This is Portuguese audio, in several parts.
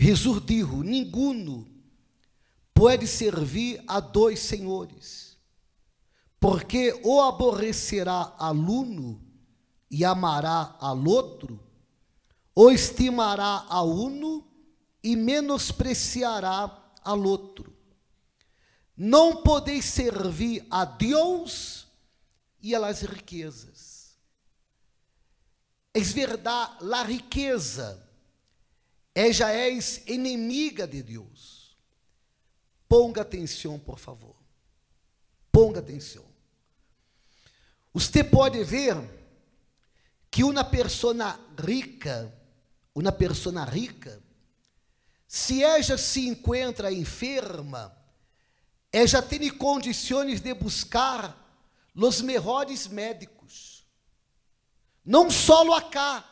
disse: ninguno pode servir a dois senhores, porque ou aborrecerá aluno e amará al outro, ou estimará a uno e menospreciará al outro. Não podeis servir a Deus e às riquezas. É verdade, a riqueza é, já és inimiga de Deus. Ponga atenção, por favor. Ponga atenção. Você pode ver que uma pessoa rica, uma pessoa rica, se ela se encontra enferma, ela tem condições de buscar os melhores médicos. Não só acá,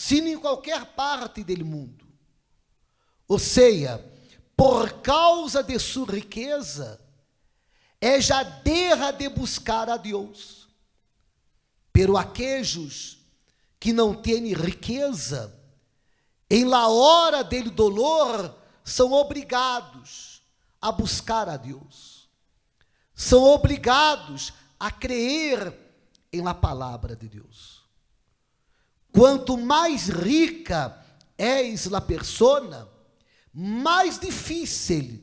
sino em qualquer parte do mundo. Ou seja, por causa de sua riqueza, é já derra de buscar a Deus. Pero aqueles que não têm riqueza, em la hora dele dolor, são obrigados a buscar a Deus. São obrigados a crer em la palavra de Deus. Quanto mais rica és la persona, mais difícil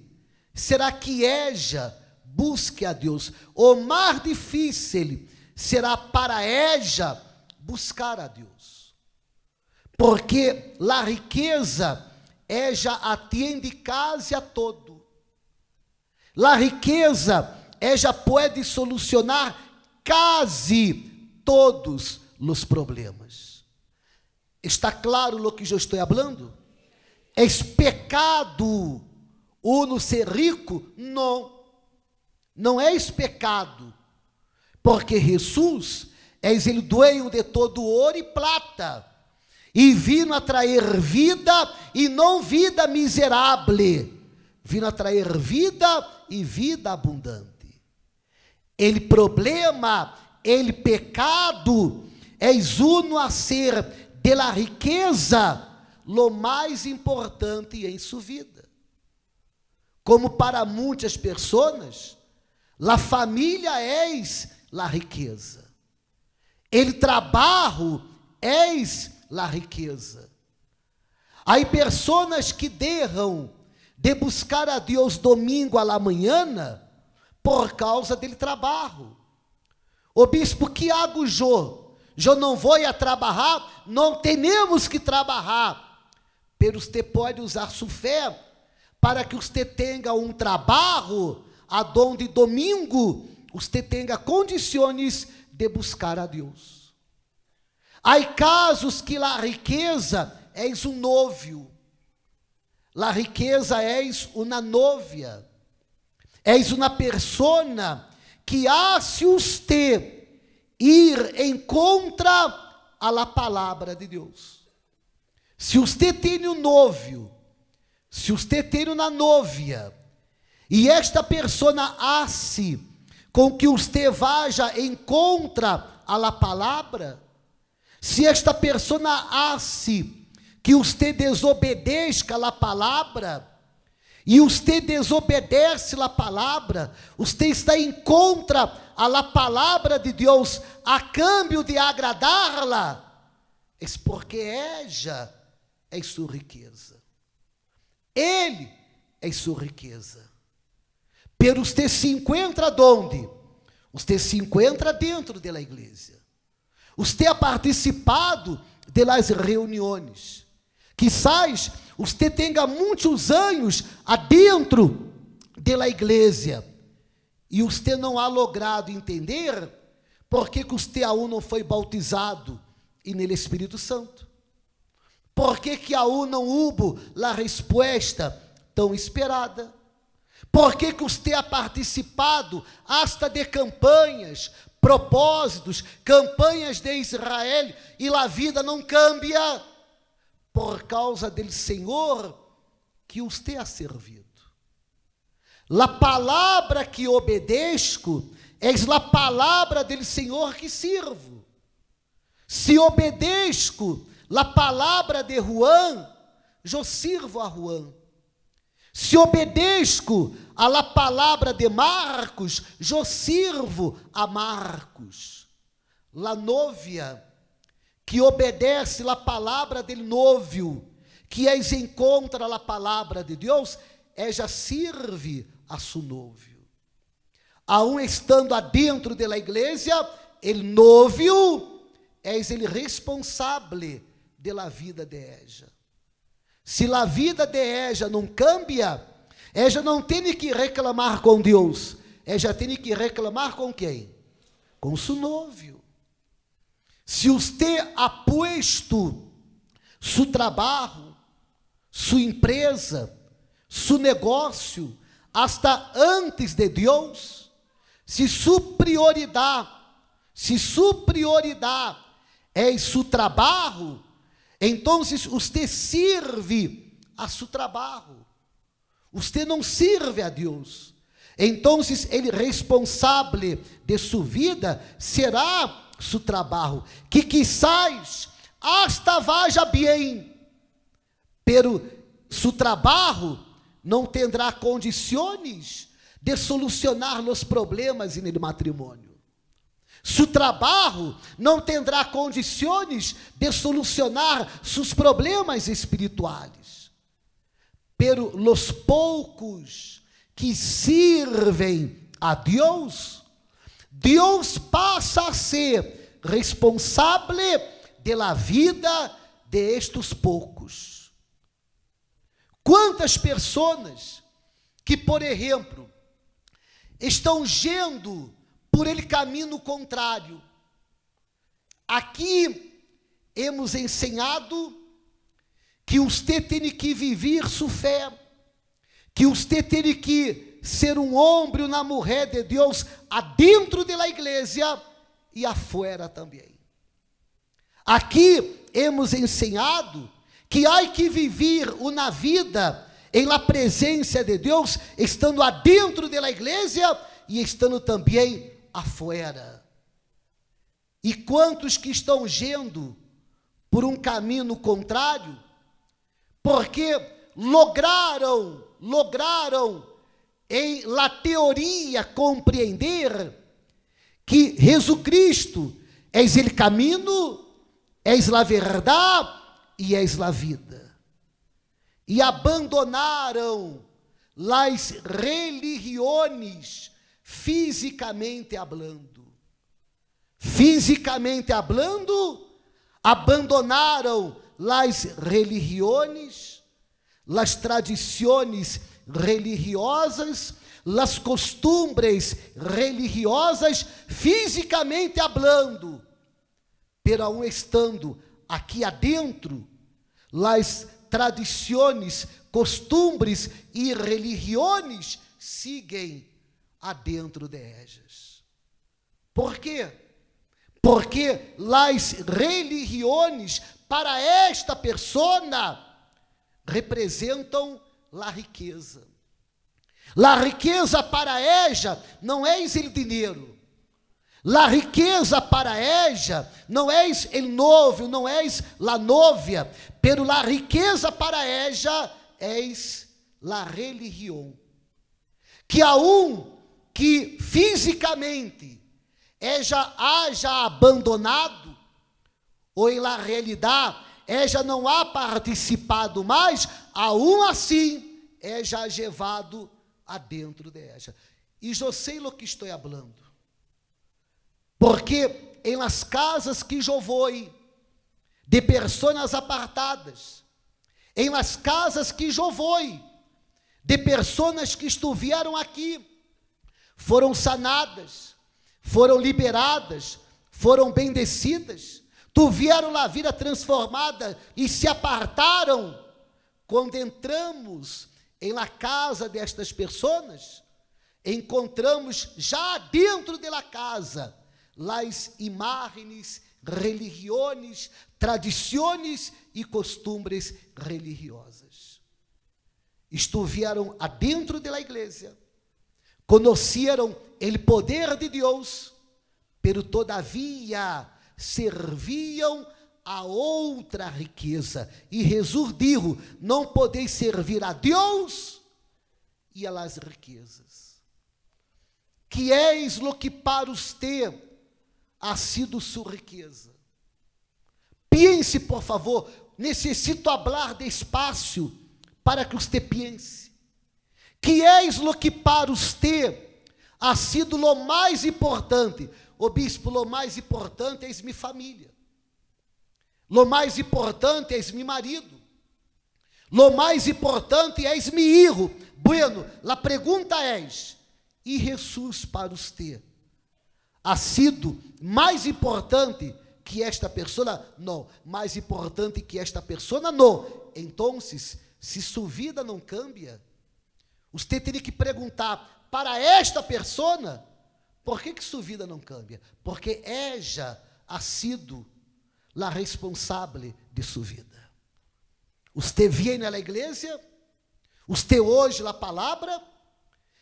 será que Eja busque a Deus. O mais difícil será para Eja buscar a Deus. Porque la riqueza Eja atende quase a todo. La riqueza Eja pode solucionar quase todos os problemas. Está claro o que eu estou falando? É pecado uno ser rico? Não. Não é pecado. Porque Jesus é ele doeio de todo ouro e prata. E vino atrair vida e não vida miserável. vindo atrair vida e vida abundante. Ele problema, ele pecado, é uno a ser pela riqueza, lo mais importante em sua vida. Como para muitas pessoas, la família és la riqueza. Ele trabalho és la riqueza. Há pessoas que derram de buscar a Deus domingo à la manhã por causa dele trabalho. O bispo Quiago Jô, já não vou a trabalhar, não temos que trabalhar. Pelos te pode usar sua fé para que você te tenha um trabalho, aonde domingo você te tenha condições de buscar a Deus. Há casos que a riqueza és um novio, a riqueza és uma novia, és uma persona que há se você ir em contra à palavra de Deus. Se você tem um novio, se você tem uma novia, e esta pessoa hace com que você vaja em contra à palavra, se esta pessoa hace que você desobedeça à palavra, e você desobedece a palavra, você está em contra a palavra de Deus, a câmbio de agradá-la, é porque ella é sua riqueza. Ele é sua riqueza. Pero você se encontra onde? Você se encontra dentro da igreja. Você é participado de las reuniões. Que Quizás você tenha muitos anos adentro da igreja e você não ha logrado entender por que, que você aún não foi bautizado e nele Espírito Santo. Por que, que aún não hubo a resposta tão esperada? Por que, que você ha participado hasta de campanhas, propósitos, campanhas de Israel e a vida não cambia? por causa del Senhor que os te servido. La palavra que obedeço és la palavra del Senhor que sirvo. Se obedeço la palavra de Juan, eu sirvo a Juan. Se obedeço a la palavra de Marcos, eu sirvo a Marcos. La novia que obedece a palavra do novo, que es encontra a palavra de Deus, é já serve a seu novo. um estando adentro da igreja, ele novo és ele responsável pela vida de Eja. Se a vida de Eja não cambia, Eja não tem que reclamar com Deus, Eja tem que reclamar com quem? Com seu novo. Se você ha puesto su trabalho, sua empresa, seu negócio, hasta antes de Deus, se sua prioridade, se su é seu trabalho, então você serve a seu trabalho. Você não serve a Deus. Então, ele responsável de sua vida será su trabalho, que quizás hasta vaja bem, pero su trabalho não terá condições de solucionar os problemas no matrimônio. Su trabalho não terá condições de solucionar seus problemas espirituais. Pero los poucos que sirvem a Deus Deus passa a ser responsável pela vida destes poucos. Quantas pessoas que, por exemplo, estão gendo por ele caminho contrário. Aqui hemos ensinado que os tem que viver sua fé, que os tem que ser um homem, uma mulher de Deus, adentro da igreja e afuera também. Aqui hemos ensinado que há que viver uma vida em la presença de Deus, estando adentro da igreja e estando também afuera. E quantos que estão gendo por um caminho contrário, porque lograram, lograram em la teoria compreender que Jesus Cristo és ele caminho, és la verdade e és la vida. E abandonaram las religiões fisicamente hablando. Fisicamente hablando, abandonaram las religiões, las tradições religiosas, las costumbres religiosas, fisicamente hablando, pero aún estando aqui adentro, las tradições, costumbres e religiões seguem adentro de ellas. Por quê? Porque las religiões para esta persona representam la riqueza. La riqueza para Eja não és o dinheiro. La riqueza para Eja não és o novo, não és la novia, pero la riqueza para Eja és la religião. Que a um que fisicamente Eja haja abandonado, ou em la realidade Eja não há participado mais, a um assim é já llevado adentro de ella. E eu lo que estou hablando. Porque em las casas que jovoi de pessoas apartadas, em las casas que jovoi de pessoas que estiveram aqui, foram sanadas, foram liberadas, foram bendecidas, tiveram a vida transformada e se apartaram. Quando entramos em la casa destas pessoas, encontramos já dentro de la casa las imagens, religiões, tradições e costumbres religiosas. Estiveram adentro de la igreja, conheceram o poder de Deus, pero todavia serviam a outra riqueza. E Jesus Não podeis servir a Deus e a las riquezas. Que és lo que para usted ha sido sua riqueza. Pense, por favor, necessito falar espaço para que os te pense. Que és lo que para usted ha sido lo mais importante. O bispo, lo mais importante é minha família. Lo mais importante és-me marido. Lo mais importante és-me hijo. Bueno, la pergunta és: e Jesus para os ter? Ha sido mais importante que esta pessoa? Não. Mais importante que esta pessoa? Não. Então, se sua vida não cambia, você teria que perguntar para esta pessoa por que, que sua vida não cambia? Porque ella ha sido la responsável de sua vida. Você viene à igreja, você hoje la palavra,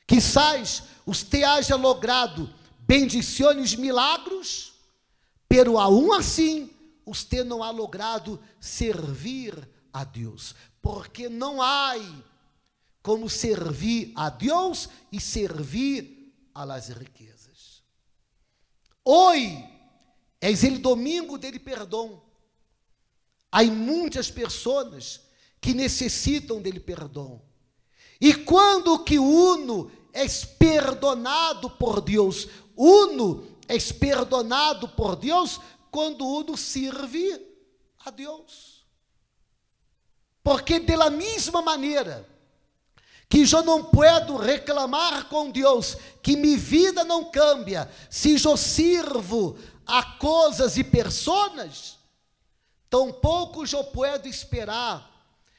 quizás você haja logrado bendições, milagros, pero aún assim você não ha logrado servir a Deus, porque não há como servir a Deus e servir a las riquezas. Hoje És ele domingo dele perdão. Há muitas pessoas que necessitam dele perdão. E quando que uno é perdonado por Deus? Uno é perdonado por Deus quando uno serve a Deus. Porque da mesma maneira que eu não posso reclamar com Deus que minha vida não cambia se eu sirvo a coisas e pessoas, tampouco eu posso esperar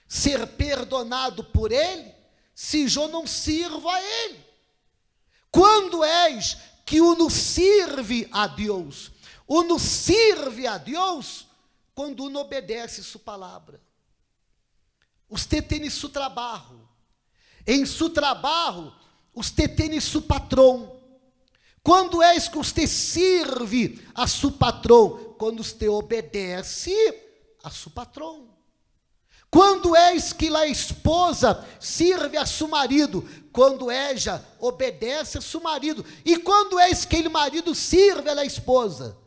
ser perdonado por ele, se eu não sirvo a ele. Quando és que uno serve a Deus? Uno serve a Deus quando uno obedece sua palavra. Você tem seu trabalho. Em seu trabalho, você tem seu patrão. Quando és que os te serve a seu patrão? Quando os te obedece a seu patrão. Quando és que a esposa serve a seu marido? Quando éja obedece a seu marido. E quando és que ele marido serve a esposa?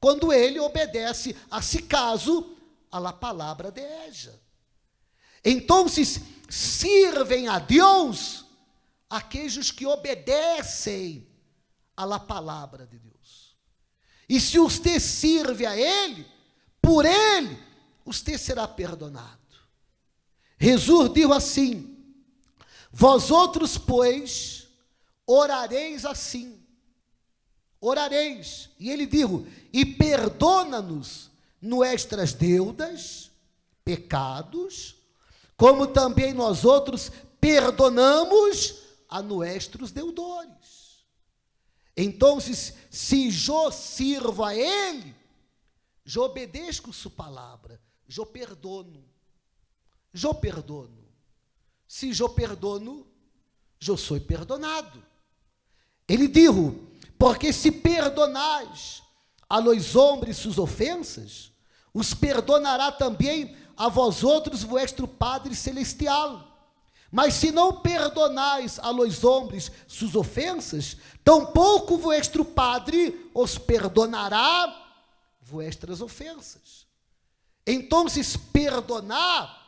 Quando ele obedece a si caso, a la palavra de éja? Então, se servem a Deus aqueles que obedecem à palavra de Deus. E se usted serve a Ele, por Ele, usted será perdonado. Jesus disse assim: Vós outros, pois, orareis assim. Orareis. E ele disse: E perdona-nos nossas deudas, pecados, como também nós outros perdonamos a nossos deudores. Então, se eu sirvo a Ele, eu obedeço Sua palavra, eu perdono. Eu perdono. Se eu perdono, eu sou perdonado. Ele dijo: Porque se perdonais a los homens suas ofensas, os perdonará também a vós outros vuestro Padre Celestial. Mas se não perdonais a los homens suas ofensas, tampouco vuestro Padre os perdonará vuestras ofensas. Então, perdonar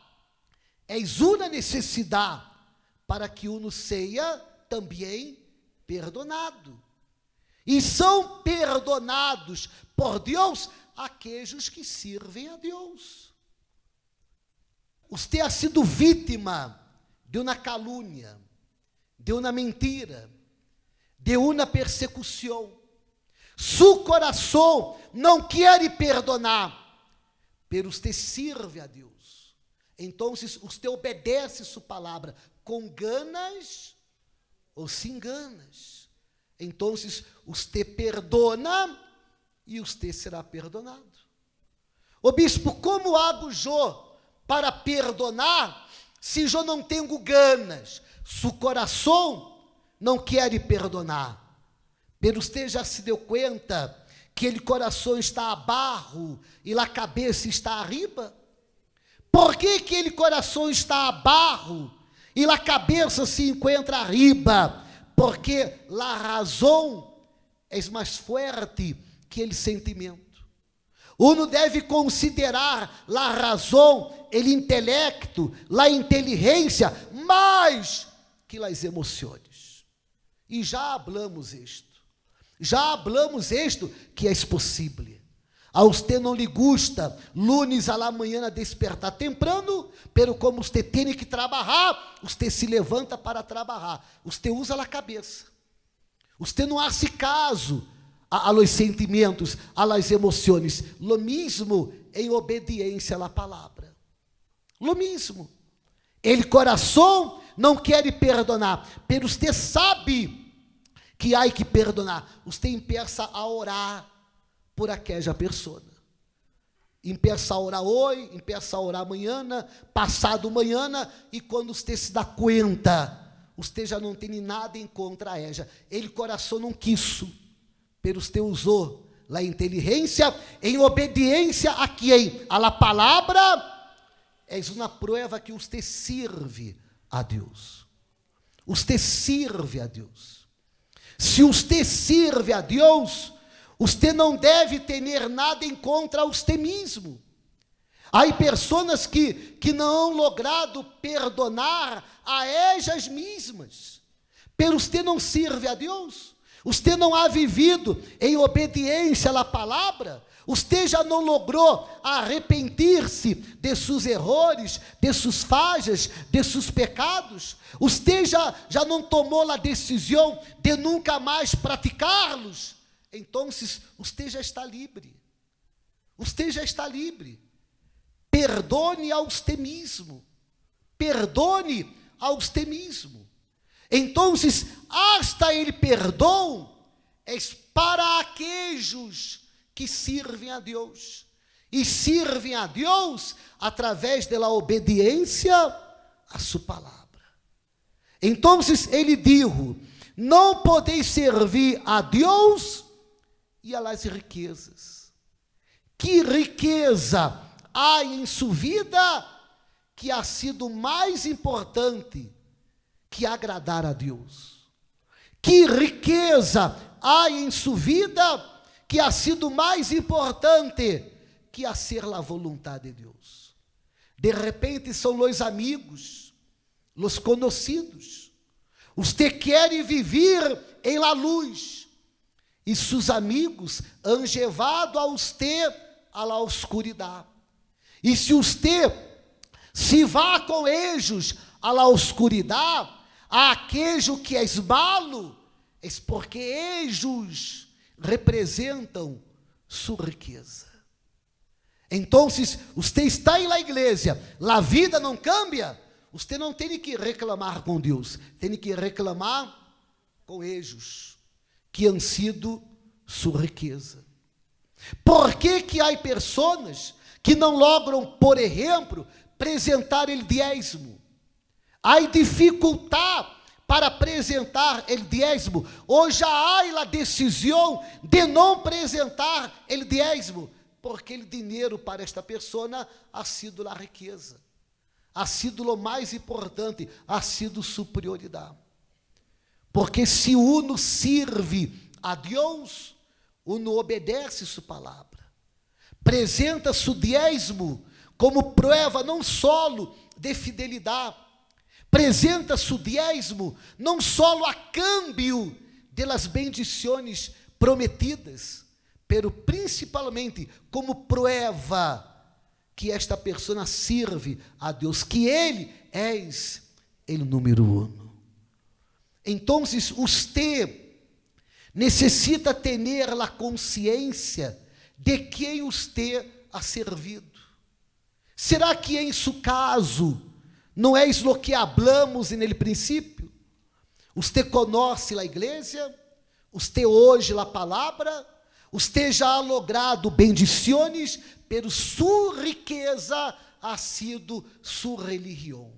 é uma necessidade para que uno seja também perdonado. E são perdonados por Deus aqueles que servem a Deus. Você ha sido vítima deu na calúnia, deu na mentira, deu na persecução. Su coração não quer perdonar, pelos te serve a Deus. Então, os te obedece sua palavra com ganas ou se enganas. Então, os te perdona e os te será perdonado. O bispo, como hago Jó para perdonar se eu não tenho ganas, se o coração não quer perdonar. Pero você já se deu conta que ele coração está a barro e a cabeça está arriba? Por que, aquele ele coração está a barro e a cabeça se encontra arriba? Porque a razão é mais forte que ele sentimento. Uno deve considerar la razão, el intelecto, la inteligência, mais que las emoções. E já hablamos isto. Já hablamos isto que é possível. A usted não lhe gusta, lunes à la manhã despertar temprano, pero como usted tem que trabalhar, usted se levanta para trabalhar. Usted usa a cabeça. Usted não hace caso a, a los sentimentos, a las emociones. Lo mismo em obediência à palavra. Lo mismo. Ele coração não quer perdonar, pero você sabe que há que perdonar. Você empieza a orar por aquela pessoa. Empieza a orar hoje, empieza a orar amanhã, passado amanhã, e quando você se dá conta, você já não tem nada em contra éja, Ele coração não quis pelos teus usou la inteligência, em obediência a quem? A la palavra, é uma prova que os te serve a Deus. Os te serve a Deus. Se os te serve a Deus, os te não deve ter nada em contra os te mesmo. Há pessoas que, que não logrado perdonar a elas mesmas, pelos te não serve a Deus. Você não há vivido em obediência à palavra? Você já não logrou arrepender-se de seus erros, de suas falhas, de seus pecados? Você já, já não tomou a decisão de nunca mais praticá-los? Então, você já está livre. Você já está livre. Perdone ao mesmo. Perdone ao mesmo. Então, hasta ele perdão é para aqueles que servem a Deus. E servem a Deus através da obediência a sua palavra. Então, ele dijo: Não podeis servir a Deus e às riquezas. Que riqueza há em sua vida que ha sido mais importante? que agradar a Deus. Que riqueza há em sua vida que ha sido mais importante que a ser a vontade de Deus. De repente são os amigos, os conhecidos, os que querem viver em la luz, e seus amigos han levado a usted a la oscuridade. E se usted se vá com eles à la oscuridade, aquejo que é esbalo, é porque ejos representam sua riqueza. Então, se você está na igreja, a vida não cambia, você não tem que reclamar com Deus, tem que reclamar com ejos que han sido sua riqueza. Por que que há pessoas que não logram, por exemplo, apresentar o diezmo? Aí dificultad para apresentar o diezmo. Hoje há a decisão de não apresentar o diezmo, porque o dinheiro para esta pessoa ha sido a riqueza, ha sido o mais importante, ha sido superioridade, Porque se uno serve a Deus, uno obedece sua palavra, apresenta seu diezmo como prova não solo de fidelidade, Presenta-se o diezmo não solo a câmbio delas bendições prometidas, pero principalmente como prova que esta pessoa serve a Deus, que ele és ele número um. Então, você necessita ter a consciência de quem você ha é servido. Será que em é seu caso não é isso que hablamos nele princípio? te conhece a igreja? te hoje a palavra? te já logrado bendiciones, pelo sua riqueza ha sido sua religião.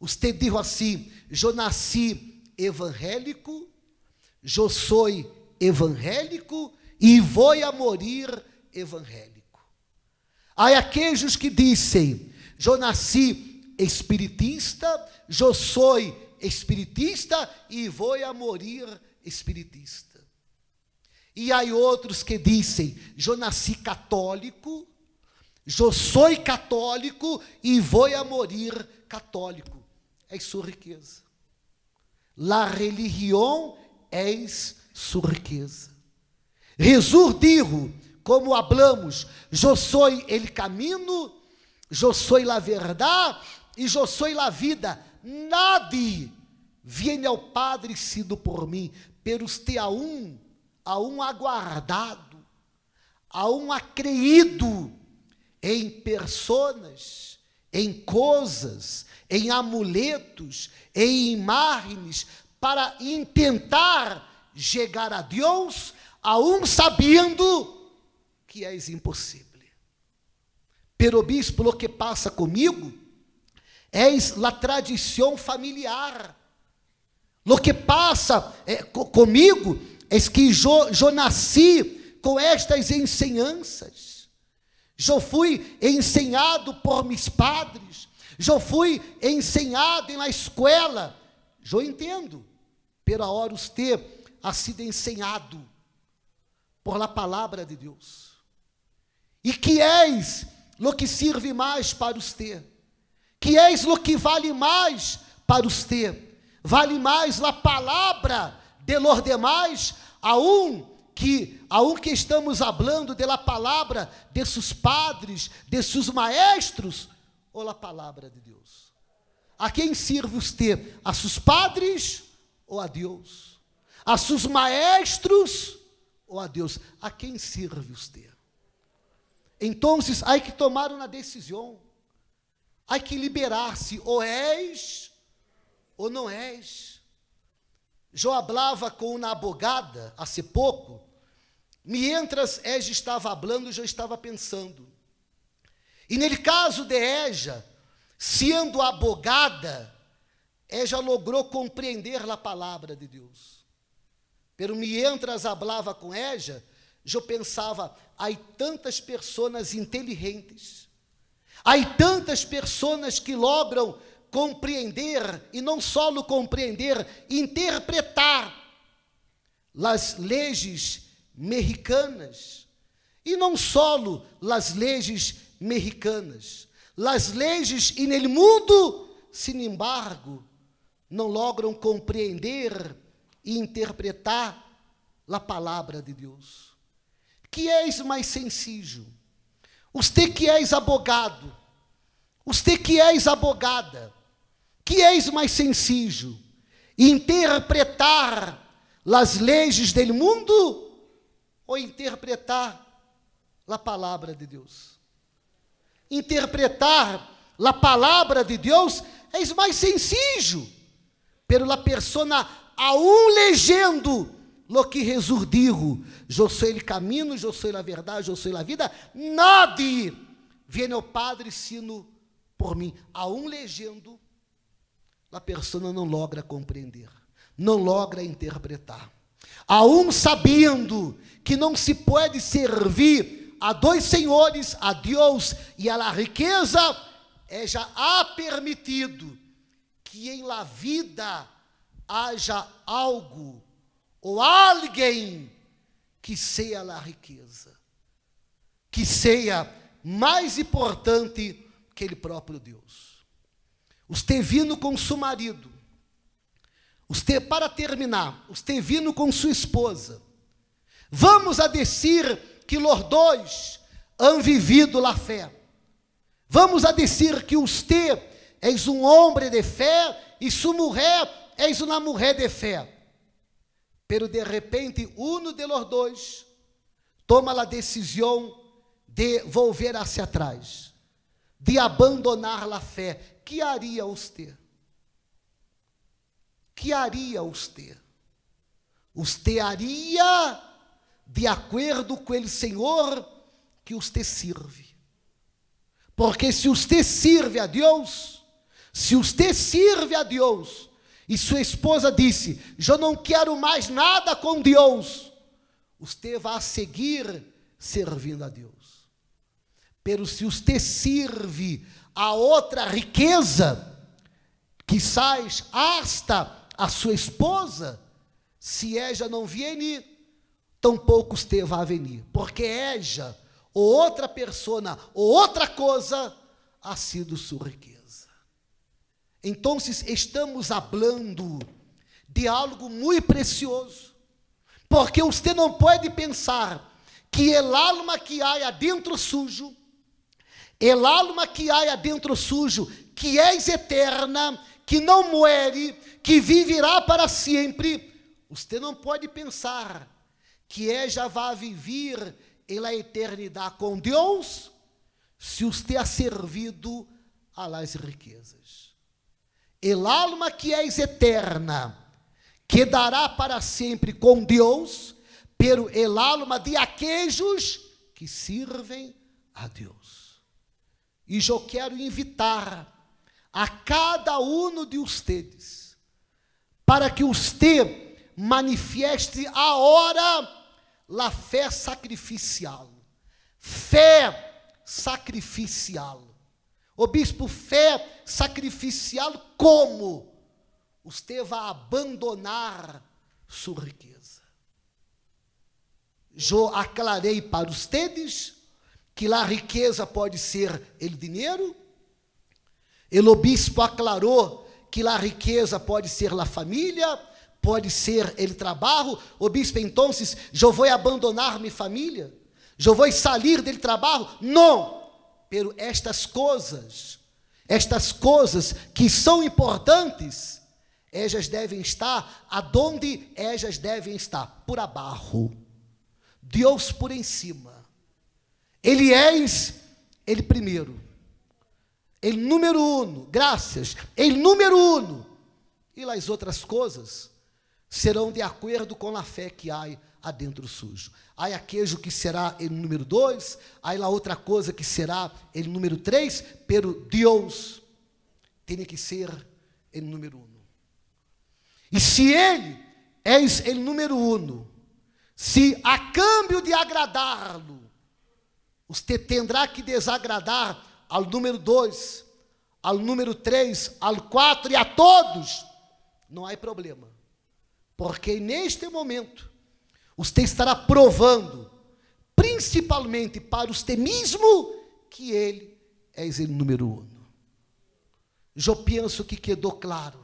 Usted dijo assim: Eu nasci evangélico, eu sou evangélico e vou a morir evangélico. Há aqueles que dizem: Eu nasci espiritista, eu sou espiritista e vou a morir espiritista. E há outros que dizem: eu nasci católico, eu sou católico e vou a morir católico. É sua riqueza. La religião é sua riqueza. Jesus dijo, como hablamos, eu sou el caminho, eu sou la verdade e eu sou la vida, nade viene ao Padre sido por mim, pelos te a um, a um aguardado, a um acreído em personas, em coisas, em amuletos, em imagens, para tentar chegar a Deus, a um sabendo que é impossível. Pero bispo, o que passa comigo? es la tradição familiar. Lo que passa é, comigo é que eu nasci com estas ensinanças. Já fui ensinado por meus padres. Já fui ensinado na escola. Eu entendo. Pela hora usted ha sido ensinado por la palavra de Deus. E que és lo que serve mais para os ter? que és o que vale mais para os ter, Vale mais a palavra de lorde demais a um que um que estamos falando da palavra desses padres, desses maestros, ou a palavra de Deus? A quem sirve ter? A seus padres ou a Deus? A seus maestros ou a Deus? A quem sirve ter? Então, há que tomar uma decisão. Há que liberar-se, ou és ou não és. Jó hablava com na abogada há pouco, entras, Eja estava falando, já estava pensando. E nele caso de Eja, sendo abogada, Eja logrou compreender a palavra de Deus. Pero entras falava com Eja, eu pensava, há tantas pessoas inteligentes Há tantas pessoas que logram compreender, e não só compreender, interpretar as leis mexicanas, e não só as leis mexicanas. As leis e no mundo, sin embargo, não logram compreender e interpretar a palavra de Deus. Que és mais sensível? Os te que és abogado, os te que és abogada, que és mais sensível, interpretar as leis do mundo ou interpretar a palavra de Deus? Interpretar a palavra de Deus és mais sensível, pela persona aún legendo lo que Jesus eu sou o caminho, eu sou a verdade, eu sou a vida, nadie viene ao Padre sino por mim. A um legendo, a pessoa não logra compreender, não logra interpretar. A um sabendo que não se pode servir a dois senhores, a Deus e a la riqueza, é já há permitido que em la vida haja algo ou alguém que seja a riqueza, que seja mais importante que ele próprio Deus. Os vindo com seu marido, os para terminar, os vindo com sua esposa. Vamos a dizer que los dois han vivido la fé. Vamos a dizer que os te és um homem de fé e sua mulher és uma mulher de fé pero de repente uno de los dois toma a decisão de volver se atrás, de abandonar a fé. Que haria usted? Que haria usted? Usted haria de acordo com aquele Senhor que usted sirve. Porque se usted sirve a Deus, se usted sirve a Deus, e sua esposa disse: Já não quero mais nada com Deus. Você vai seguir servindo a Deus. Pero se você serve a outra riqueza, que sais hasta a sua esposa, se Eja é não vier, tampouco você vai venir. Porque Eja, é ou outra persona ou outra coisa, ha sido sua riqueza. Então, estamos falando de algo muito precioso, porque você não pode pensar que el alma que há dentro sujo, el alma que há dentro sujo, que é eterna, que não muere, que viverá para sempre, você não pode pensar que é já vai viver pela eternidade com Deus, se você é servido a las riquezas. El alma que és eterna, quedará para sempre com Deus, pelo el alma de aquejos que servem a Deus. E eu quero invitar a cada um de ustedes, para que você manifeste a hora la fé sacrificial. Fé sacrificial. O bispo, fé sacrificial como Você vai abandonar sua riqueza. Eu aclarei para os tedes que lá a riqueza pode ser ele dinheiro. O obispo aclarou que lá a riqueza pode ser a família, pode ser ele trabalho. O bispo então, eu vou abandonar minha família? Eu vou sair dele trabalho? Não! pelo estas coisas, estas coisas que são importantes, elas devem estar aonde elas devem estar, por abarro, Deus por em cima. Ele és ele primeiro. Ele número um, graças. Ele número um. E as outras coisas serão de acordo com a fé que há adentro sujo. Aí a queijo que será ele número dois, aí lá outra coisa que será ele número três, pero Deus tem que ser ele número um. E se ele é ele número um, se a câmbio de agradá-lo, você terá que desagradar ao número dois, ao número três, ao quatro e a todos, não há problema. Porque neste momento, os te estará provando, principalmente para os mesmo que ele é o número um. Eu penso que quedou claro.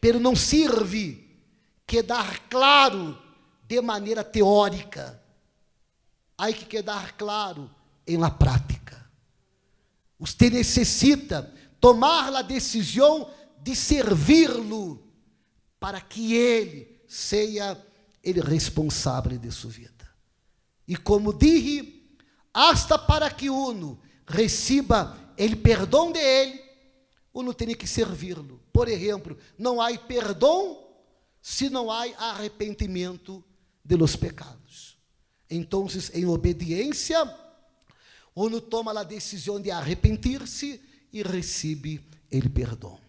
Pero não serve quedar claro de maneira teórica. Há que quedar claro em la prática. Você necessita tomar a decisão de servi-lo para que ele seja ele é responsável de sua vida. E como dije, hasta para que uno receba ele perdão de ele, uno tem que servi-lo. Por exemplo, não há perdão se não há arrependimento de los pecados. Então, em obediência, uno toma a decisão de arrepentir-se e recebe ele perdão.